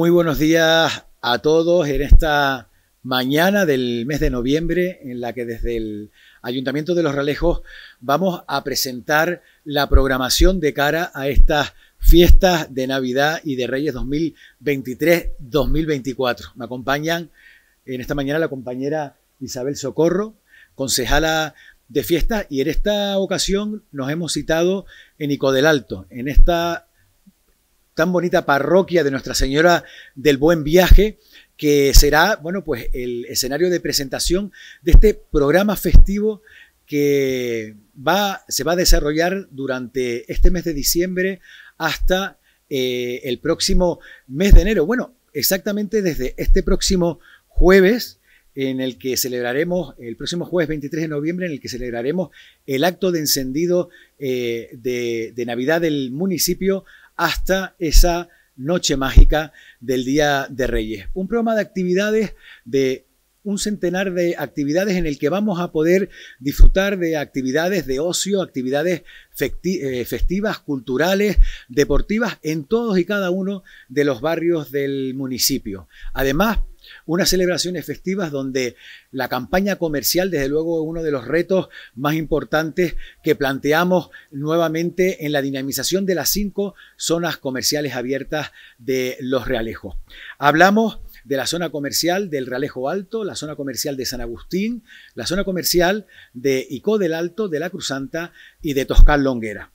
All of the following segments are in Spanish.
Muy buenos días a todos en esta mañana del mes de noviembre en la que desde el Ayuntamiento de Los Ralejos vamos a presentar la programación de cara a estas fiestas de Navidad y de Reyes 2023-2024. Me acompañan en esta mañana la compañera Isabel Socorro, concejala de fiestas, y en esta ocasión nos hemos citado en Ico del Alto, en esta tan bonita parroquia de Nuestra Señora del Buen Viaje, que será, bueno, pues el escenario de presentación de este programa festivo que va, se va a desarrollar durante este mes de diciembre hasta eh, el próximo mes de enero. Bueno, exactamente desde este próximo jueves en el que celebraremos, el próximo jueves 23 de noviembre, en el que celebraremos el acto de encendido eh, de Navidad del municipio hasta esa noche mágica del Día de Reyes. Un programa de actividades de un centenar de actividades en el que vamos a poder disfrutar de actividades de ocio, actividades eh, festivas, culturales, deportivas, en todos y cada uno de los barrios del municipio. Además, unas celebraciones festivas donde la campaña comercial, desde luego, es uno de los retos más importantes que planteamos nuevamente en la dinamización de las cinco zonas comerciales abiertas de los realejos. Hablamos de la zona comercial del Realejo Alto, la zona comercial de San Agustín, la zona comercial de Icó del Alto, de La Cruzanta y de Toscal Longuera.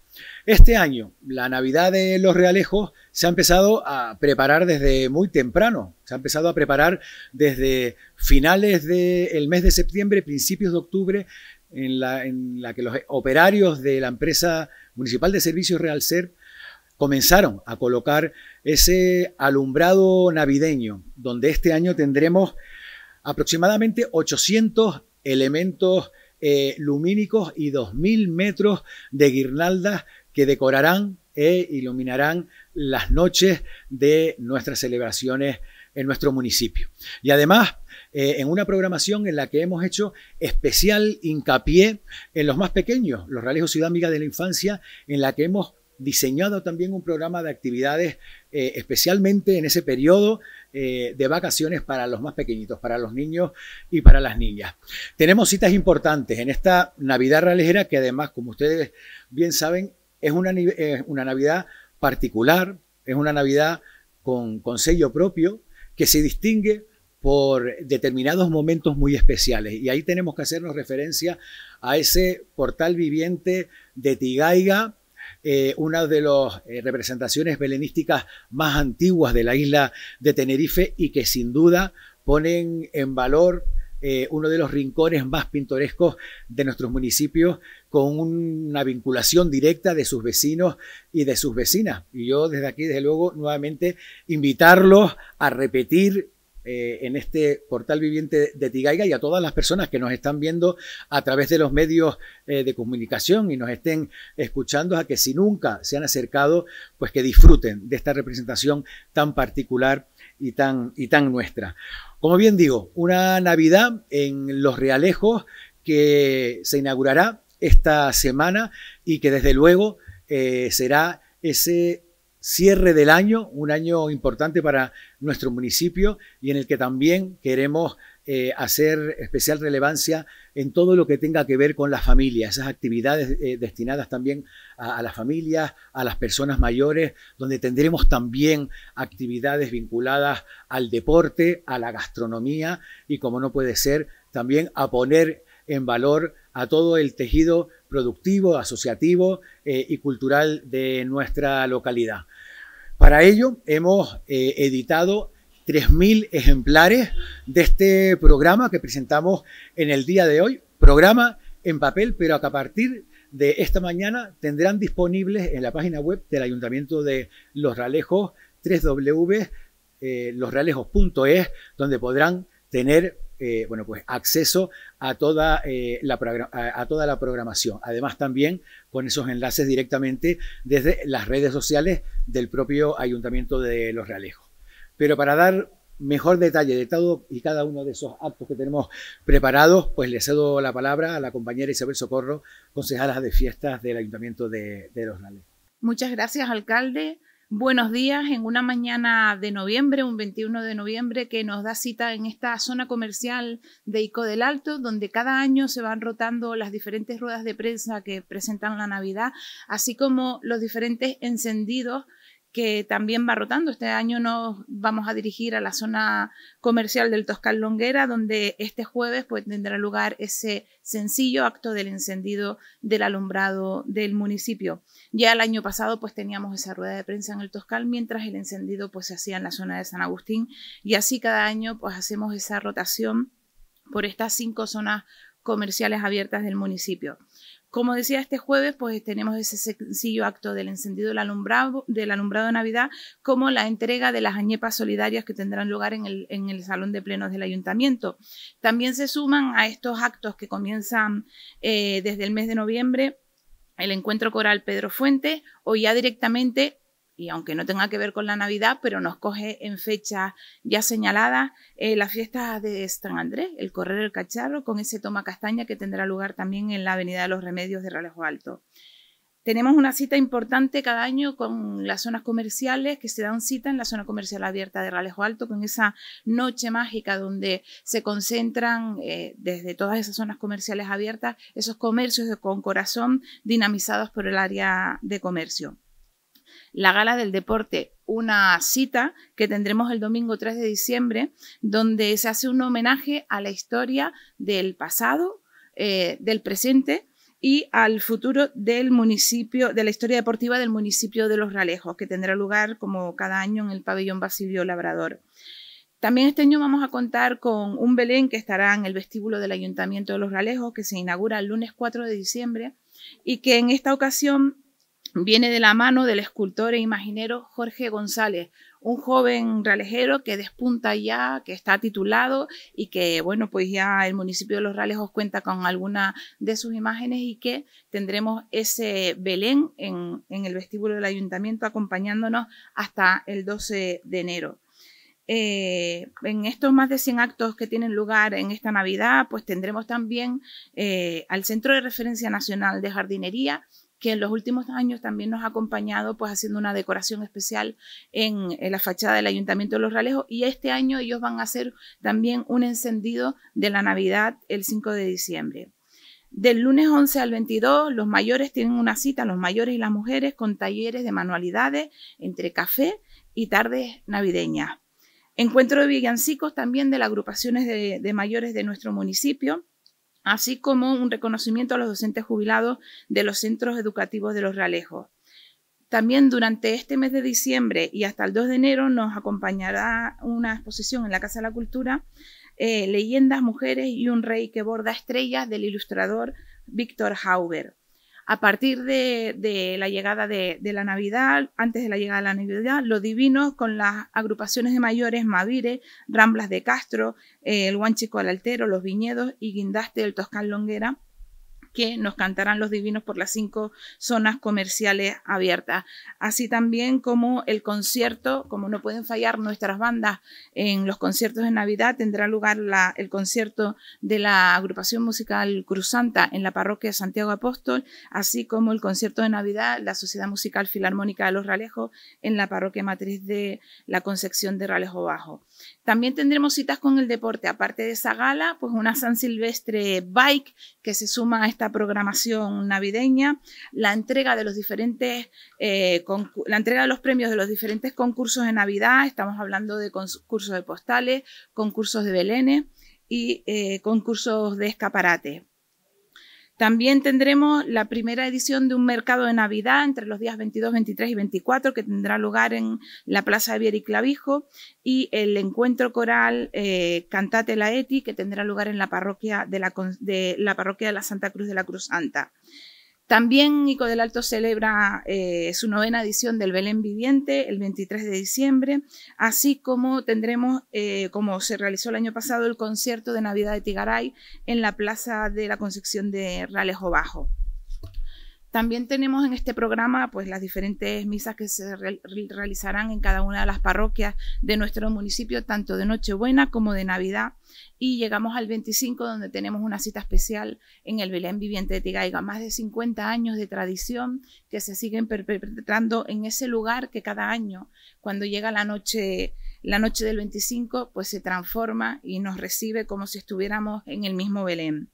Este año, la Navidad de los Realejos se ha empezado a preparar desde muy temprano. Se ha empezado a preparar desde finales del mes de septiembre, principios de octubre, en la, en la, que los operarios de la empresa municipal de servicios Real Ser comenzaron a colocar ese alumbrado navideño, donde este año tendremos aproximadamente 800 elementos eh, lumínicos y 2.000 metros de guirnaldas que decorarán e iluminarán las noches de nuestras celebraciones en nuestro municipio. Y además, eh, en una programación en la que hemos hecho especial hincapié en los más pequeños, los Ralejos Ciudad Amiga de la Infancia, en la que hemos diseñado también un programa de actividades eh, especialmente en ese periodo eh, de vacaciones para los más pequeñitos, para los niños y para las niñas. Tenemos citas importantes en esta Navidad Ralejera que además, como ustedes bien saben, es una, Navidad particular, es una Navidad con, con sello propio, que se distingue por determinados momentos muy especiales. Y ahí tenemos que hacernos referencia a ese portal viviente de Tigaiga, eh, una de las eh, representaciones belenísticas más antiguas de la isla de Tenerife y que sin duda ponen en valor eh, uno de los rincones más pintorescos de nuestros municipios, con una vinculación directa de sus vecinos y de sus vecinas. Y yo desde aquí, desde luego, nuevamente invitarlos a repetir eh, en este portal viviente de Tigaiga y a todas las personas que nos están viendo a través de los medios eh, de comunicación y nos estén escuchando, a que si nunca se han acercado, pues que disfruten de esta representación tan particular y tan, y tan nuestra. Como bien digo, una Navidad en Los Realejos que se inaugurará esta semana y que desde luego eh, será ese cierre del año, un año importante para nuestro municipio y en el que también queremos eh, hacer especial relevancia en todo lo que tenga que ver con las familias, esas actividades eh, destinadas también a a, las familias, a las personas mayores, donde tendremos también actividades vinculadas al deporte, a la gastronomía y, como no puede ser, también a poner en valor a todo el tejido productivo, asociativo eh, y cultural de nuestra localidad. Para ello hemos eh, editado 3.000 ejemplares de este programa que presentamos en el día de hoy, programa en papel, pero a partir de esta mañana tendrán disponibles en la página web del Ayuntamiento de Los Realejos, www.losralejos.es eh, donde podrán tener eh, bueno, pues acceso a toda, eh, la, a, toda la programación. Además también con esos enlaces directamente desde las redes sociales del propio Ayuntamiento de Los Realejos. Pero para dar mejor detalle de todo y cada uno de esos actos que tenemos preparados, pues le cedo la palabra a la compañera Isabel Socorro, concejala de fiestas del Ayuntamiento de, Los Nales. Muchas gracias, alcalde. Buenos días en una mañana de noviembre, un 21 de noviembre, que nos da cita en esta zona comercial de Ico del Alto, donde cada año se van rotando las diferentes ruedas de prensa que presentan la Navidad, así como los diferentes encendidos que también va rotando. Este año nos vamos a dirigir a la zona comercial del Toscal Longuera, donde este jueves pues, tendrá lugar ese sencillo acto del encendido del alumbrado del municipio. Ya el año pasado pues teníamos esa rueda de prensa en el Toscal, mientras el encendido pues se hacía en la zona de San Agustín y así cada año pues hacemos esa rotación por estas cinco zonas comerciales abiertas del municipio. Como decía, este jueves pues tenemos ese sencillo acto del encendido del alumbrado, del alumbrado Navidad como la entrega de las añepas solidarias que tendrán lugar en el, Salón de Plenos del Ayuntamiento. También se suman a estos actos que comienzan eh, desde el mes de noviembre el encuentro coral Pedro Fuente o ya directamente y aunque no tenga que ver con la Navidad, pero nos coge en fecha ya señalada eh, la fiesta de San Andrés, el correr el cacharro, con ese toma castaña que tendrá lugar también en la Avenida de los Remedios de Ralejo Alto. Tenemos una cita importante cada año con las zonas comerciales, que se dan cita en la zona comercial abierta de Ralejo Alto, con esa noche mágica donde se concentran eh, desde todas esas zonas comerciales abiertas esos comercios con corazón dinamizados por el área de comercio la Gala del Deporte, una cita que tendremos el domingo 3 de diciembre, donde se hace un homenaje a la historia del pasado, eh, del presente y al futuro del municipio, de la historia deportiva del municipio de Los Ralejos, que tendrá lugar como cada año en el pabellón Basilio Labrador. También este año vamos a contar con un Belén que estará en el vestíbulo del Ayuntamiento de Los Ralejos, que se inaugura el lunes 4 de diciembre y que en esta ocasión viene de la mano del escultor e imaginero Jorge González, un joven realejero que despunta ya, que está titulado y que, bueno, pues ya el municipio de Los os cuenta con alguna de sus imágenes y que tendremos ese Belén en, el vestíbulo del ayuntamiento acompañándonos hasta el 12 de enero. Eh, en estos más de 100 actos que tienen lugar en esta Navidad, pues tendremos también eh, al Centro de Referencia Nacional de Jardinería, que en los últimos años también nos ha acompañado pues haciendo una decoración especial en, la fachada del Ayuntamiento de Los Ralejos y este año ellos van a hacer también un encendido de la Navidad el 5 de diciembre. Del lunes 11 al 22 los mayores tienen una cita, los mayores y las mujeres, con talleres de manualidades entre café y tardes navideñas. Encuentro de villancicos también de las agrupaciones de mayores de nuestro municipio así como un reconocimiento a los docentes jubilados de los centros educativos de los realejos. También durante este mes de diciembre y hasta el 2 de enero nos acompañará una exposición en la Casa de la Cultura, eh, Leyendas, Mujeres y un Rey que borda estrellas del ilustrador Víctor Hauber a partir de, de la llegada de, la Navidad, antes de la llegada de la Navidad, los divinos con las agrupaciones de mayores Mavire, Ramblas de Castro, eh, el Huanchico del Altero, Los Viñedos y Guindaste del Toscán Longuera, que nos cantarán los divinos por las cinco zonas comerciales abiertas. Así también como el concierto, como no pueden fallar nuestras bandas en los conciertos de Navidad, tendrá lugar el concierto de la agrupación musical Cruzanta en la parroquia de Santiago Apóstol, así como el concierto de Navidad, la Sociedad Musical Filarmónica de los Ralejos en la parroquia matriz de la Concepción de Ralejo Bajo. También tendremos citas con el deporte, aparte de esa gala, pues una San Silvestre Bike que se suma a esta programación navideña, la entrega de los diferentes eh, la entrega de los premios de los diferentes concursos de Navidad, estamos hablando de concursos de postales, concursos de belenes y eh, concursos de escaparates. También tendremos la primera edición de un mercado de Navidad entre los días 22, 23 y 24 que tendrá lugar en la Plaza de Vier y Clavijo y el encuentro coral eh, Cantate la Eti que tendrá lugar en la parroquia de la Santa Cruz de la Cruz Santa. También Nico del Alto celebra eh, su novena edición del Belén Viviente el 23 de diciembre, así como tendremos, eh, como se realizó el año pasado, el concierto de Navidad de Tigaray en la Plaza de la Concepción de Ralejo Bajo. También tenemos en este programa pues las diferentes misas que se realizarán en cada una de las parroquias de nuestro municipio, tanto de Nochebuena como de Navidad. Y llegamos al 25 donde tenemos una cita especial en el Belén Viviente de Tigaiga, más de 50 años de tradición que se siguen perpetrando en ese lugar que cada año cuando llega la noche la noche del 25 pues se transforma y nos recibe como si estuviéramos en el mismo Belén.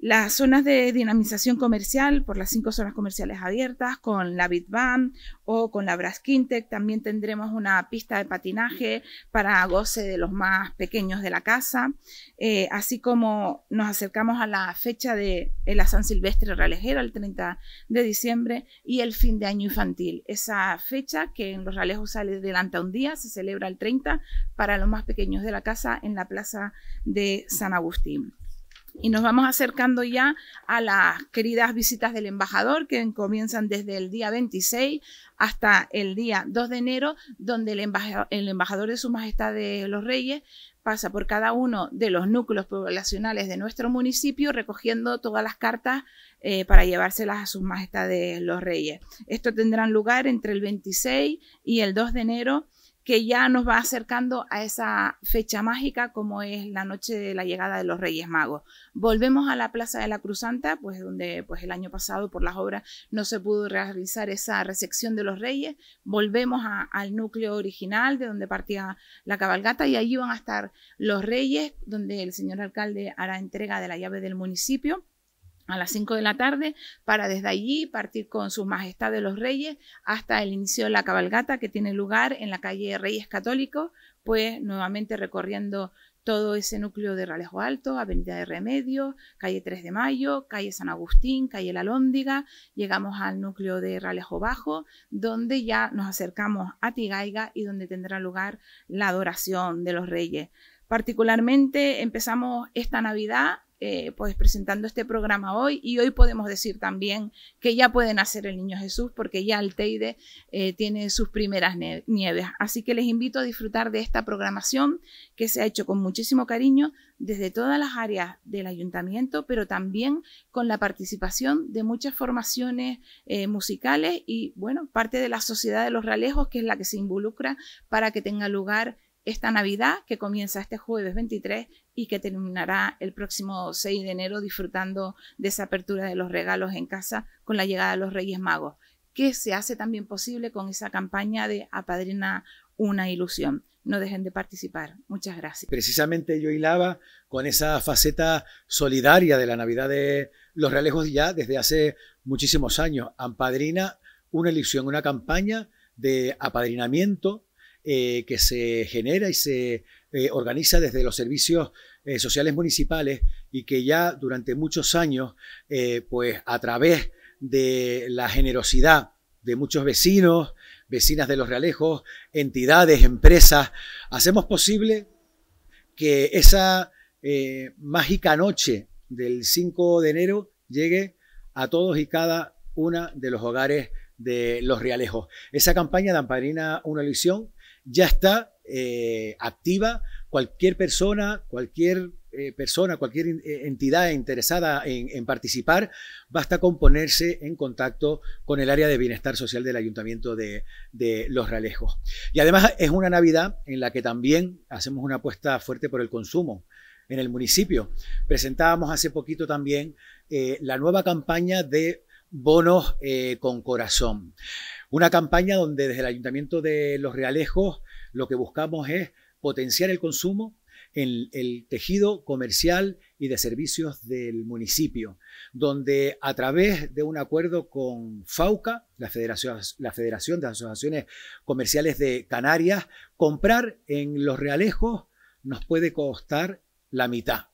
Las zonas de dinamización comercial por las cinco zonas comerciales abiertas con la Bitbam o con la Brasquintec. También tendremos una pista de patinaje para goce de los más pequeños de la casa. Eh, así como nos acercamos a la fecha de, la San Silvestre Ralejero, el 30 de diciembre, y el fin de año infantil. Esa fecha que en los ralejos sale delante un día, se celebra el 30 para los más pequeños de la casa en la plaza de San Agustín y nos vamos acercando ya a las queridas visitas del embajador que comienzan desde el día 26 hasta el día 2 de enero, donde el embajador, de Su Majestad de los Reyes pasa por cada uno de los núcleos poblacionales de nuestro municipio recogiendo todas las cartas eh, para llevárselas a su majestad de los reyes. Esto tendrá lugar entre el 26 y el 2 de enero que ya nos va acercando a esa fecha mágica como es la noche de la llegada de los Reyes Magos. Volvemos a la Plaza de la Cruz Santa, pues donde pues el año pasado por las obras no se pudo realizar esa recepción de los Reyes. Volvemos al núcleo original de donde partía la cabalgata y allí van a estar los Reyes, donde el señor alcalde hará entrega de la llave del municipio a las 5 de la tarde para desde allí partir con sus de los reyes hasta el inicio de la cabalgata que tiene lugar en la calle Reyes Católicos, pues nuevamente recorriendo todo ese núcleo de Ralejo Alto, Avenida de Remedio, calle 3 de Mayo, calle San Agustín, calle La Lóndiga, llegamos al núcleo de Ralejo Bajo, donde ya nos acercamos a Tigaiga y donde tendrá lugar la adoración de los reyes. Particularmente empezamos esta Navidad eh, pues presentando este programa hoy y hoy podemos decir también que ya puede nacer el niño Jesús porque ya el Teide eh, tiene sus primeras nieves. Así que les invito a disfrutar de esta programación que se ha hecho con muchísimo cariño desde todas las áreas del ayuntamiento, pero también con la participación de muchas formaciones eh, musicales y, bueno, parte de la Sociedad de los Ralejos, que es la que se involucra para que tenga lugar esta Navidad que comienza este jueves 23 y que terminará el próximo 6 de enero disfrutando de esa apertura de los regalos en casa con la llegada de los Reyes Magos, que se hace también posible con esa campaña de Apadrina una ilusión. No dejen de participar. Muchas gracias. Precisamente yo hilaba con esa faceta solidaria de la Navidad de los Realejos ya desde hace muchísimos años. Apadrina una ilusión, una campaña de apadrinamiento eh, que se genera y se eh, organiza desde los servicios eh, sociales municipales y que ya durante muchos años, pues a través de la generosidad de muchos vecinos, vecinas de los realejos, entidades, empresas, hacemos posible que esa mágica noche del 5 de enero llegue a todos y cada una de los hogares de los realejos. Esa campaña de Amparina Una ilusión ya está eh, activa. Cualquier persona, cualquier eh, persona, cualquier eh, entidad interesada en, participar, basta con ponerse en contacto con el área de bienestar social del Ayuntamiento de, Los Ralejos. Y además es una Navidad en la que también hacemos una apuesta fuerte por el consumo en el municipio. Presentábamos hace poquito también la nueva campaña de bonos eh, con corazón. Una campaña donde desde el Ayuntamiento de Los Realejos lo que buscamos es potenciar el consumo en el tejido comercial y de servicios del municipio, donde a través de un acuerdo con FAUCA, la Federación, la Federación de Asociaciones Comerciales de Canarias, comprar en Los Realejos nos puede costar la mitad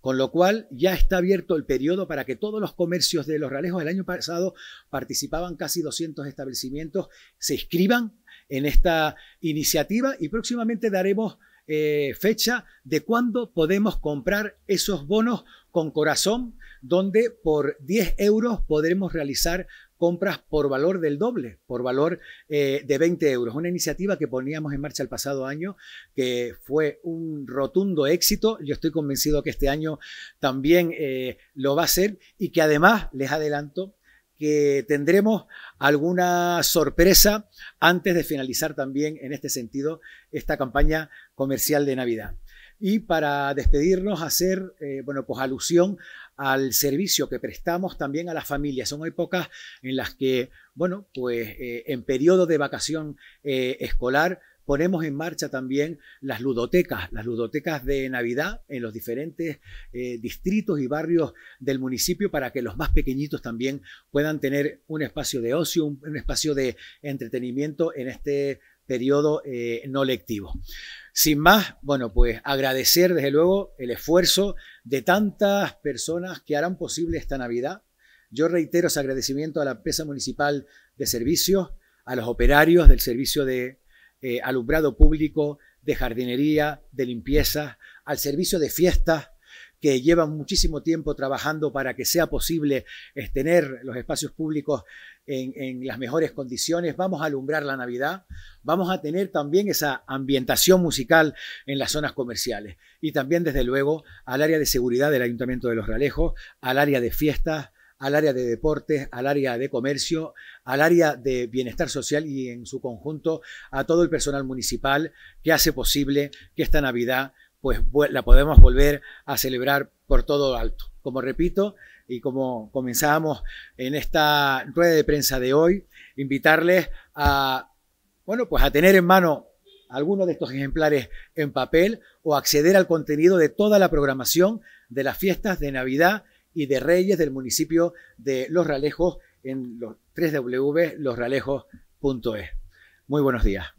con lo cual ya está abierto el periodo para que todos los comercios de los Ralejos. el año pasado participaban casi 200 establecimientos, se inscriban en esta iniciativa y próximamente daremos eh, fecha de cuándo podemos comprar esos bonos con corazón, donde por 10 euros podremos realizar compras por valor del doble, por valor eh, de 20 euros. Una iniciativa que poníamos en marcha el pasado año, que fue un rotundo éxito. Yo estoy convencido que este año también eh, lo va a ser y que además, les adelanto, que tendremos alguna sorpresa antes de finalizar también en este sentido esta campaña comercial de Navidad. Y para despedirnos, hacer, eh, bueno, pues alusión al servicio que prestamos también a las familias. Son épocas en las que, bueno, pues eh, en periodo de vacación eh, escolar, ponemos en marcha también las ludotecas, las ludotecas de Navidad en los diferentes eh, distritos y barrios del municipio para que los más pequeñitos también puedan tener un espacio de ocio, un, espacio de entretenimiento en este periodo no lectivo. Sin más, bueno, pues agradecer desde luego el esfuerzo de tantas personas que harán posible esta Navidad. Yo reitero ese agradecimiento a la empresa municipal de servicios, a los operarios del servicio de eh, alumbrado público, de jardinería, de limpieza, al servicio de fiestas, que llevan muchísimo tiempo trabajando para que sea posible eh, tener los espacios públicos en, las mejores condiciones. Vamos a alumbrar la Navidad, vamos a tener también esa ambientación musical en las zonas comerciales y también, desde luego, al área de seguridad del Ayuntamiento de Los Ralejos, al área de fiestas, al área de deportes, al área de comercio, al área de bienestar social y en su conjunto a todo el personal municipal que hace posible que esta Navidad pues la podemos volver a celebrar por todo alto. Como repito, y como comenzábamos en esta rueda de prensa de hoy, invitarles a, bueno, pues a tener en mano algunos de estos ejemplares en papel o acceder al contenido de toda la programación de las fiestas de Navidad y de Reyes del municipio de Los Ralejos en los www.losralejos.es. Muy buenos días.